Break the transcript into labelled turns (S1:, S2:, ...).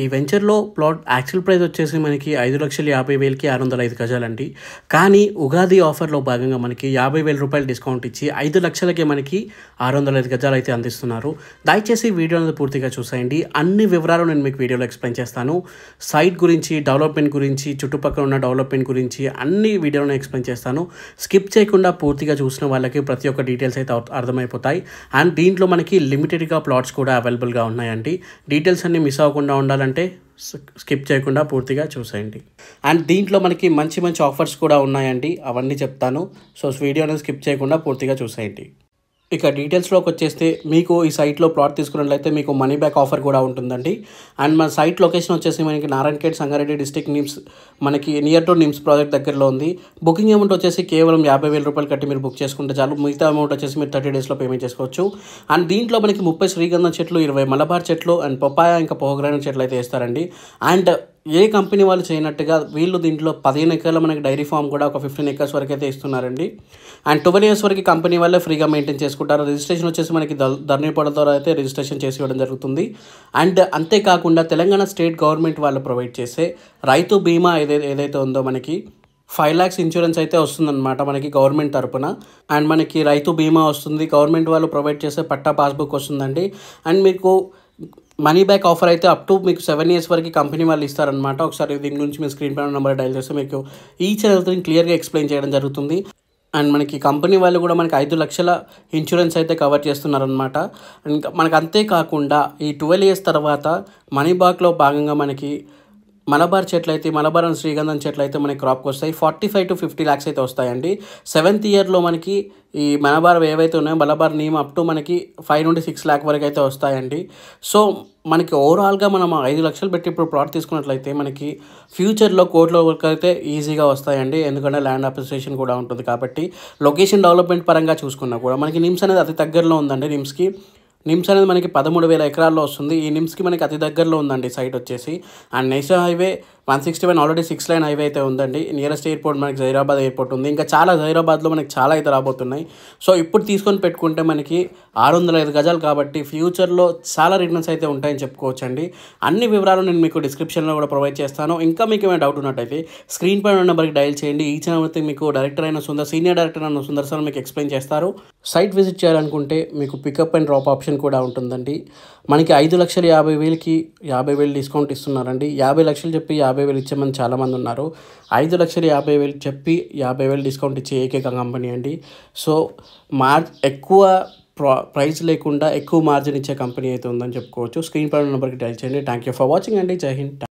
S1: ఈ వెంచర్లో plot actual price వచ్చేసి మనకి ఐదు లక్షల యాభై వేలకి ఆరు వందల ఐదు గజాలండి కానీ ఉగాది ఆఫర్లో భాగంగా మనకి యాభై వేల రూపాయలు డిస్కౌంట్ ఇచ్చి ఐదు లక్షలకే మనకి ఆరు వందల ఐదు గజాలు అయితే అందిస్తున్నారు దయచేసి వీడియో అనేది పూర్తిగా చూసేయండి అన్ని వివరాలు నేను మీకు వీడియోలో ఎక్స్ప్లెయిన్ చేస్తాను సైట్ గురించి డెవలప్మెంట్ గురించి చుట్టుపక్కల ఉన్న డెవలప్మెంట్ గురించి అన్ని వీడియోలను ఎక్స్ప్లెయిన్ చేస్తాను స్కిప్ చేయకుండా పూర్తిగా చూసిన వాళ్ళకి ప్రతి ఒక్క డీటెయిల్స్ అయితే అర్థమైపోతాయి అండ్ దీంట్లో మనకి లిమిటెడ్గా ప్లాట్స్ కూడా అవైలబుల్గా ఉన్నాయండి డీటెయిల్స్ అన్ని మిస్ అవ్వకుండా ఉండాలని కావాలంటే స్కిప్ చేయకుండా పూర్తిగా చూసేయండి అండ్ దీంట్లో మనకి మంచి మంచి ఆఫర్స్ కూడా ఉన్నాయండి అవన్నీ చెప్తాను సో వీడియోని స్కిప్ చేయకుండా పూర్తిగా చూసేయండి ఇక డీటెయిల్స్లోకి వచ్చేస్తే మీకు ఈ సైట్లో ప్లాట్ తీసుకున్నట్లయితే మీకు మనీ బ్యాక్ ఆఫర్ కూడా ఉంటుందండి అండ్ మన సైట్ లొకేషన్ వచ్చేసి మనకి నారాయణఖేడ్ సంగారెడ్డి డిస్టిక్ నిమ్స్ మనకి నియర్ టు నిమ్స్ ప్రాజెక్ట్ దగ్గరలో ఉంది బుకింగ్ అమౌంట్ వచ్చేసి కేవలం యాభై వేల రూపాయలు కట్టి మీరు బుక్ చేసుకుంటే చాలు మిగతా అమౌంట్ వచ్చేసి మీరు థర్టీ డేస్లో పేమెంట్ చేసుకోవచ్చు అండ్ దీంట్లో మనకి ముప్పై శ్రీగంధం చెట్లు ఇరవై మలబార్ చెట్లు అండ్ పొప్పాయ ఇంకా పోగ్రానైట్ చెట్లు అయితే వేస్తారండి అండ్ ఏ కంపెనీ వాళ్ళు చేయనట్టుగా వీళ్ళు దీంట్లో పదిహేను ఎకర్ల మనకి డైరీ ఫామ్ కూడా ఒక ఫిఫ్టీన్ ఎకర్స్ వరకు అయితే ఇస్తున్నారండి అండ్ ట్వెల్వ్ ఇయర్స్ వరకు కంపెనీ వాళ్ళే ఫ్రీగా మెయింటైన్ చేసుకుంటారు రిజిస్ట్రేషన్ వచ్చేసి మనకి ధర్నిపడ ద్వారా అయితే రిజిస్ట్రేషన్ చేసి ఇవ్వడం జరుగుతుంది అండ్ అంతేకాకుండా తెలంగాణ స్టేట్ గవర్నమెంట్ వాళ్ళు ప్రొవైడ్ చేసే రైతు బీమా ఏదైతే ఏదైతే ఉందో మనకి ఫైవ్ ల్యాక్స్ ఇన్సూరెన్స్ అయితే వస్తుందన్నమాట మనకి గవర్నమెంట్ తరపున అండ్ మనకి రైతు బీమా వస్తుంది గవర్నమెంట్ వాళ్ళు ప్రొవైడ్ చేసే పట్టా పాస్బుక్ వస్తుందండి అండ్ మీకు మనీ బ్యాక్ ఆఫర్ అయితే అప్ టు మీకు సెవెన్ ఇయర్స్ వరకు కంపెనీ వాళ్ళు ఇస్తారనమాట ఒకసారి దీని గురించి మీ స్క్రీన్ పైన నెంబర్ డైల్ చేస్తే మీకు ఈచ్ ఛానల్ తిని క్లియర్గా ఎక్స్ప్లెయిన్ చేయడం జరుగుతుంది అండ్ మనకి కంపెనీ వాళ్ళు కూడా మనకి ఐదు లక్షల ఇన్సూరెన్స్ అయితే కవర్ చేస్తున్నారనమాట అండ్ మనకు అంతేకాకుండా ఈ ట్వెల్వ్ ఇయర్స్ తర్వాత మనీ బ్యాక్లో భాగంగా మనకి మలబార్ చెట్లు అయితే మలబార్ అండ్ శ్రీగంధం చెట్లు అయితే మనకి క్రాప్కి వస్తాయి forty five to fifty lakhs అయితే వస్తాయండి సెవెంత్ ఇయర్లో మనకి ఈ మలబార్ ఏవైతే ఉన్నాయో మలబార్ నీమ్ అప్ టు మనకి ఫైవ్ నుండి సిక్స్ ల్యాక్ వరకు అయితే వస్తాయండి సో మనకి ఓవరాల్గా మనం ఐదు లక్షలు పెట్టి ఇప్పుడు ప్లాట్ తీసుకున్నట్లయితే మనకి ఫ్యూచర్లో కోట్ల వరకు అయితే ఈజీగా వస్తాయండి ఎందుకంటే ల్యాండ్ అప్రిసియేషన్ కూడా ఉంటుంది కాబట్టి లొకేషన్ డెవలప్మెంట్ పరంగా చూసుకున్నా కూడా మనకి నిమ్స్ అనేది అతి దగ్గరలో ఉందండి నిమ్స్కి నిమ్స్ అనేది మనకి పదమూడు వేల ఎకరాల్లో వస్తుంది ఈ నిమ్స్కి మనకి అతి దగ్గరలో ఉందండి సైట్ వచ్చేసి and national highway one sixty one already six lane highway అయితే ఉందండి నియరెస్ట్ ఎయిర్పోర్ట్ మనకి జైరాబాద్ ఎయిర్పోర్ట్ ఉంది ఇంకా చాలా జైరాబాద్లో మనకి చాలా అయితే రాబోతున్నాయి సో ఇప్పుడు తీసుకొని పెట్టుకుంటే మనకి ఆరు వందల ఐదు గజాలు కాబట్టి ఫ్యూచర్లో చాలా రిటర్న్స్ అయితే ఉంటాయని చెప్పుకోవచ్చండి అన్ని వివరాలు నేను మీకు డిస్క్రిప్షన్లో కూడా ప్రొవైడ్ చేస్తాను ఇంకా మీకు ఏమైనా డౌట్ ఉన్నట్టయితే స్క్రీన్ పైన ఉన్న నెంబర్కి డైల్ చేయండి ఈ ఛానల్ మీకు డైరెక్టర్ అయిన సుందర్ సీనియర్ డైరెక్టర్ అయిన సుందర్ సార్ మీకు ఎక్స్ప్లెయిన్ చేస్తారు సైట్ విజిట్ చేయాలనుకుంటే మీకు పికప్ అండ్ డ్రాప్ ఆప్షన్ కూడా ఉంటుందండి మనకి ఐదు లక్షల యాభై వేలకి యాభై వేలు డిస్కౌంట్ ఇస్తున్నారండి యాభై లక్షలు చెప్పి యాభై యాభై వేలు ఇచ్చామని చాలామంది ఉన్నారు ఐదు లక్షలు యాభై వేలు చెప్పి యాభై వేలు డిస్కౌంట్ ఇచ్చే ఏకైక కంపెనీ అండి సో మార్ ఎక్కువ ప్రా ప్రైస్ లేకుండా ఎక్కువ మార్జిన్ ఇచ్చే కంపెనీ అయితే ఉందని చెప్పుకోవచ్చు స్క్రీన్ పైన నెంబర్కి టైల్ చేయండి థ్యాంక్ యూ ఫర్ వాచింగ్ అండి జై హింద్